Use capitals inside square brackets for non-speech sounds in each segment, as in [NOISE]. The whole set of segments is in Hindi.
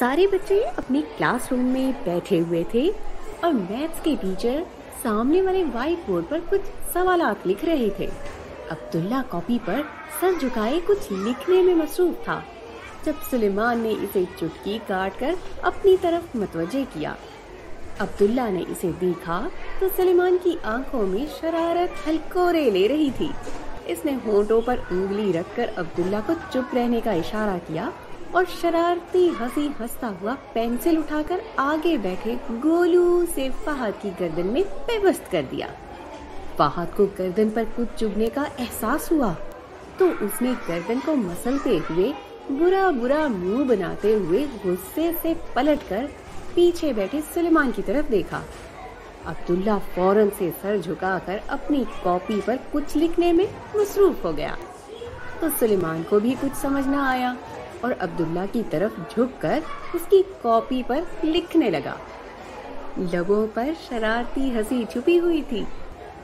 सारे बच्चे अपने क्लासरूम में बैठे हुए थे और मैथ्स के टीचर सामने वाले व्हाइट बोर्ड पर कुछ सवाल लिख रहे थे अब्दुल्ला कॉपी पर सर झुकाए कुछ लिखने में मसरूफ था जब सुलेमान ने इसे चुटकी काट कर अपनी तरफ मतवजे किया अब्दुल्ला ने इसे देखा तो सलेमान की आंखों में शरारत हलकोरे ले रही थी इसने होंठों पर उंगली रखकर अब्दुल्ला को चुप रहने का इशारा किया और शरारती हंसी हंसता हुआ पेंसिल उठाकर आगे बैठे गोलू से फहाद की गर्दन में पेबस्त कर दिया फहाद को गर्दन पर कुछ चुभने का एहसास हुआ तो उसने गर्दन को मसलते हुए बुरा बुरा मुंह बनाते हुए गुस्से से पलटकर पीछे बैठे सुलेमान की तरफ देखा अब्दुल्ला फौरन से सर झुकाकर अपनी कॉपी पर कुछ लिखने में मसरूफ हो गया तो सुलेमान को भी कुछ समझ ना आया और अब्दुल्ला की तरफ झुककर उसकी कॉपी पर लिखने लगा लबों पर शरारती हंसी छुपी हुई थी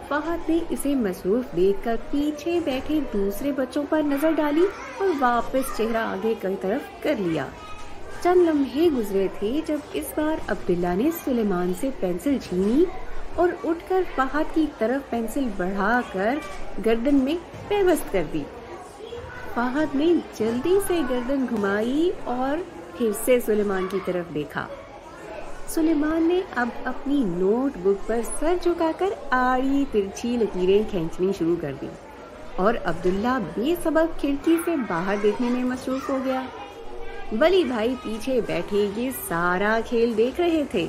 फहद ने इसे मसरूफ देखकर पीछे बैठे दूसरे बच्चों पर नजर डाली और वापस चेहरा आगे की तरफ कर लिया चंद लम्हे गुजरे थे जब इस बार अब्दुल्ला ने सुलेमान से पेंसिल छीनी और उठकर फहद की तरफ पेंसिल बढ़ाकर गर्दन में पेवस्त कर दी फहद ने जल्दी से गर्दन घुमाई और फिर से सुलेमान की तरफ देखा सुलेमान ने अब अपनी नोटबुक पर सर झुकाकर आड़ी तिरछी लकीरें खींचनी शुरू कर दी और अब्दुल्ला बेसबब खिड़की से बाहर देखने में मसरूफ हो गया वली भाई पीछे बैठे ये सारा खेल देख रहे थे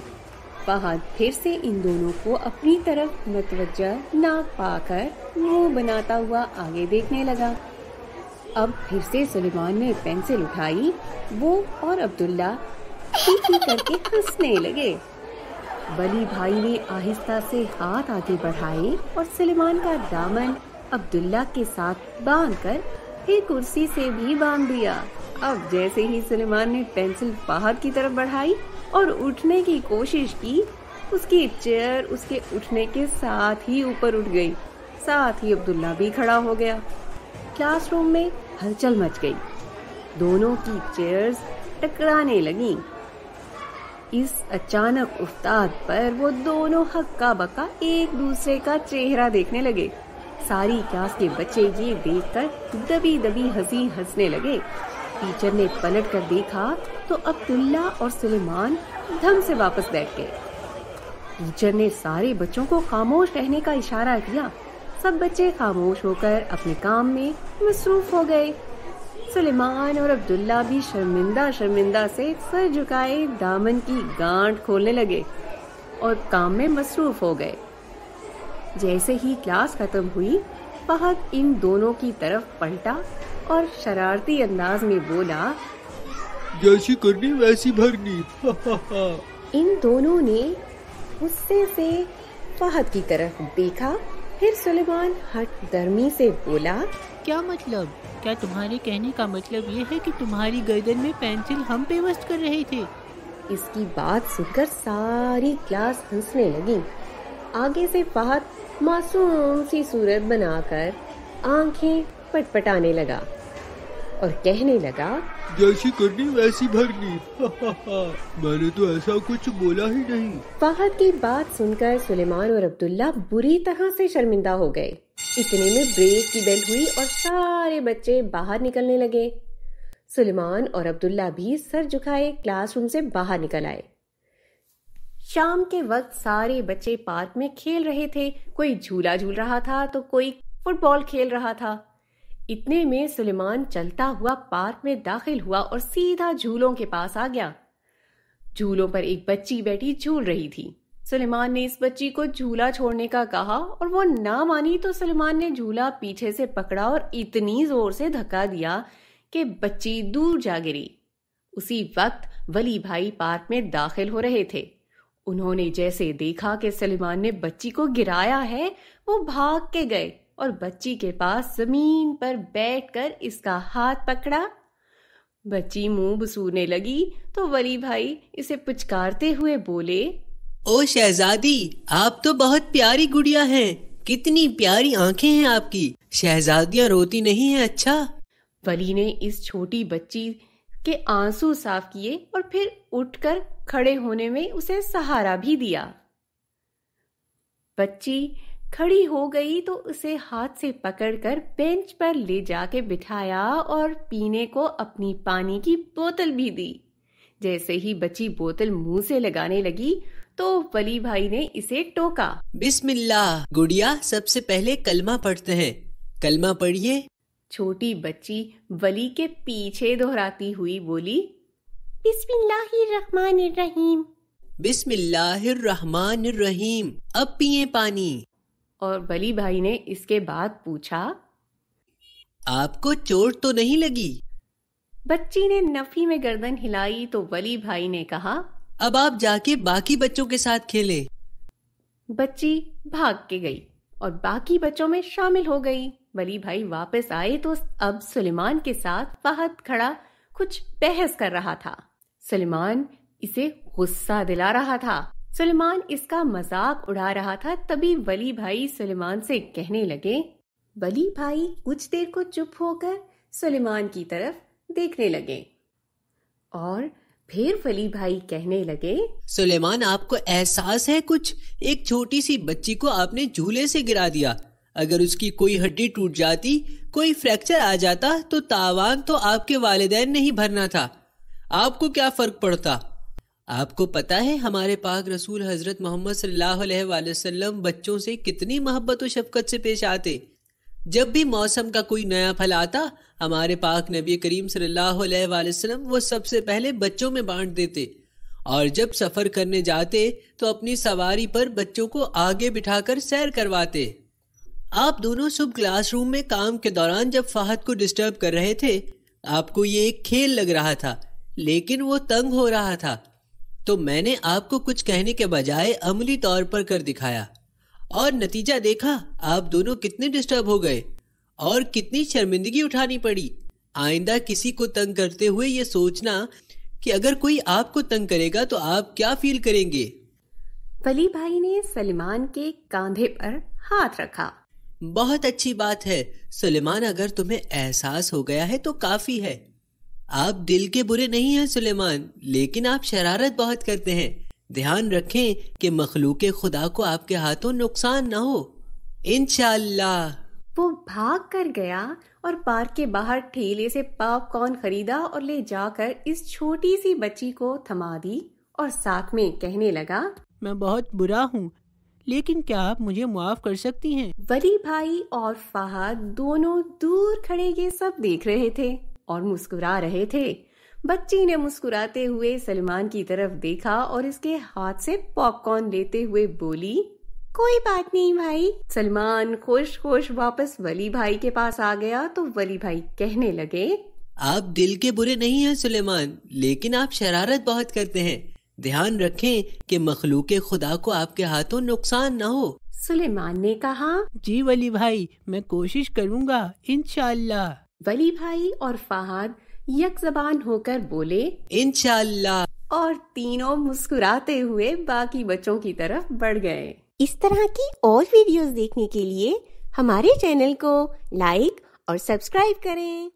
फहद फिर से इन दोनों को अपनी तरफ मतवजा ना पाकर मुंह बनाता हुआ आगे देखने लगा अब फिर से सुलेमान ने पेंसिल उठाई वो और अब्दुल्ला करके हंसने लगे बली भाई ने आहिस्ता से हाथ आगे बढ़ाए और सुलेमान का दामन अब्दुल्ला के साथ बांध कर फिर कुर्सी से भी बांध दिया अब जैसे ही सुलेमान ने पेंसिल बाहर की तरफ बढ़ाई और उठने की कोशिश की उसकी चेयर उसके उठने के साथ ही ऊपर उठ गई साथ ही अब्दुल्ला भी खड़ा हो गया क्लासरूम में हलचल मच गई दोनों की चेयर्स टकराने लगी इस अचानक उफ्ताद पर वो दोनों हक्का बक्का एक दूसरे का चेहरा देखने लगे सारी क्लास के बच्चे ये देखकर दबी दबी हंसी हंसने लगे टीचर ने पलट कर देखा तो अब्दुल्ला और सुलेमान धम से वापस बैठ गए टीचर ने सारे बच्चों को खामोश रहने का इशारा किया सब बच्चे खामोश होकर अपने काम में मसरूफ हो गए सुलेमान और अब्दुल्ला भी शर्मिंदा शर्मिंदा से सर झुकाए दामन की गांठ खोलने लगे और काम में मसरूफ हो गए जैसे ही क्लास खत्म हुई फहद इन दोनों की तरफ पलटा और शरारती अंदाज में बोला जैसी करनी वैसी भरनी [LAUGHS] इन दोनों ने गुस्से से फहद की तरफ देखा फिर सुलेमान हट दर्मी से बोला क्या मतलब क्या तुम्हारे कहने का मतलब ये है कि तुम्हारी गर्दन में पेंसिल हम पेवस्ट कर रहे थे इसकी बात सुनकर सारी क्लास हंसने लगी आगे से फहद मासूम सी सूरत बनाकर आंखें पटपटाने लगा और कहने लगा जैसी करनी वैसी भरनी [LAUGHS] मैंने तो ऐसा कुछ बोला ही नहीं फहद की बात सुनकर सुलेमान और अब्दुल्ला बुरी तरह से शर्मिंदा हो गए इतने में ब्रेक की बेल हुई और सारे बच्चे बाहर निकलने लगे सुलेमान और अब्दुल्ला भी सर झुकाए क्लासरूम से बाहर निकल आए शाम के वक्त सारे बच्चे पार्क में खेल रहे थे कोई झूला झूल रहा था तो कोई फुटबॉल खेल रहा था इतने में सुलेमान चलता हुआ पार्क में दाखिल हुआ और सीधा झूलों के पास आ गया झूलों पर एक बच्ची बैठी झूल रही थी सुलेमान ने इस बच्ची को झूला छोड़ने का कहा और वो ना मानी तो सुलेमान ने झूला पीछे से पकड़ा और इतनी जोर से धक्का दिया कि बच्ची दूर जा गिरी उसी वक्त वली भाई पार्क में दाखिल हो रहे थे उन्होंने जैसे देखा कि सलेमान ने बच्ची को गिराया है वो भाग के गए और बच्ची के पास जमीन पर बैठकर इसका हाथ पकड़ा बच्ची मुंह बसूरने लगी तो वली भाई इसे पुचकारते हुए बोले ओ शहजादी आप तो बहुत प्यारी गुड़िया हैं कितनी प्यारी आंखें हैं आपकी शहजादियां रोती नहीं है अच्छा वली ने इस छोटी बच्ची के आंसू साफ किए और फिर उठकर खड़े होने में उसे सहारा भी दिया बच्ची खड़ी हो गई तो उसे हाथ से पकड़कर बेंच पर ले जाके बिठाया और पीने को अपनी पानी की बोतल भी दी जैसे ही बची बोतल मुंह से लगाने लगी तो वली भाई ने इसे टोका बिस्मिल्लाह गुड़िया सबसे पहले कलमा पढ़ते हैं कलमा पढ़िए छोटी बच्ची वली के पीछे दोहराती हुई बोली बिस्मिल्लाहिर्रहमानिर्रहीम बिस्मिल्लाहिर्रहमानिर्रहीम अब पिए पानी और बली भाई ने इसके बाद पूछा आपको चोट तो नहीं लगी बच्ची ने नफी में गर्दन हिलाई तो बली भाई ने कहा अब आप जाके बाकी बच्चों के साथ खेले बच्ची भाग के गई और बाकी बच्चों में शामिल हो गई बली भाई वापस आए तो अब सुलेमान के साथ फहद खड़ा कुछ बहस कर रहा था सुलेमान इसे गुस्सा दिला रहा था सुलेमान इसका मजाक उड़ा रहा था तभी वली भाई सुलेमान से कहने लगे वली भाई कुछ देर को चुप होकर सुलेमान की तरफ देखने लगे और फिर वली भाई कहने लगे सुलेमान आपको एहसास है कुछ एक छोटी सी बच्ची को आपने झूले से गिरा दिया अगर उसकी कोई हड्डी टूट जाती कोई फ्रैक्चर आ जाता तो तावान तो आपके वालदेन नहीं भरना था आपको क्या फर्क पड़ता आपको पता है हमारे पाक रसूल हज़रत मोहम्मद सल्लाम बच्चों से कितनी मोहब्बत और शफकत से पेश आते जब भी मौसम का कोई नया फल आता हमारे पाक नबी करीम सल्लाम वो सबसे पहले बच्चों में बांट देते और जब सफ़र करने जाते तो अपनी सवारी पर बच्चों को आगे बिठाकर सैर करवाते आप दोनों सुबह क्लासरूम में काम के दौरान जब फाहद को डिस्टर्ब कर रहे थे आपको ये एक खेल लग रहा था लेकिन वो तंग हो रहा था तो मैंने आपको कुछ कहने के बजाय अमली तौर पर कर दिखाया और नतीजा देखा आप दोनों कितने डिस्टर्ब हो गए और कितनी शर्मिंदगी उठानी पड़ी आइंदा किसी को तंग करते हुए ये सोचना कि अगर कोई आपको तंग करेगा तो आप क्या फील करेंगे वली भाई ने सलीमान के कांधे पर हाथ रखा बहुत अच्छी बात है सलीमान अगर तुम्हें एहसास हो गया है तो काफी है आप दिल के बुरे नहीं हैं सुलेमान लेकिन आप शरारत बहुत करते हैं ध्यान रखें कि मखलूक खुदा को आपके हाथों नुकसान ना हो इनशाला वो भाग कर गया और पार्क के बाहर ठेले से पॉपकॉर्न खरीदा और ले जाकर इस छोटी सी बच्ची को थमा दी और साथ में कहने लगा मैं बहुत बुरा हूँ लेकिन क्या आप मुझे मुआफ कर सकती हैं? वली भाई और फहाद दोनों दूर खड़े ये सब देख रहे थे और मुस्कुरा रहे थे बच्ची ने मुस्कुराते हुए सलमान की तरफ देखा और इसके हाथ से पॉपकॉर्न लेते हुए बोली कोई बात नहीं भाई सलमान खुश खुश वापस वली भाई के पास आ गया तो वली भाई कहने लगे आप दिल के बुरे नहीं हैं सुलेमान लेकिन आप शरारत बहुत करते हैं ध्यान रखें कि मखलूक खुदा को आपके हाथों नुकसान न हो सुलेमान ने कहा जी वली भाई मैं कोशिश करूँगा इनशाला वली भाई और फहाद यक जबान होकर बोले इनशाला और तीनों मुस्कुराते हुए बाकी बच्चों की तरफ बढ़ गए इस तरह की और वीडियोस देखने के लिए हमारे चैनल को लाइक और सब्सक्राइब करें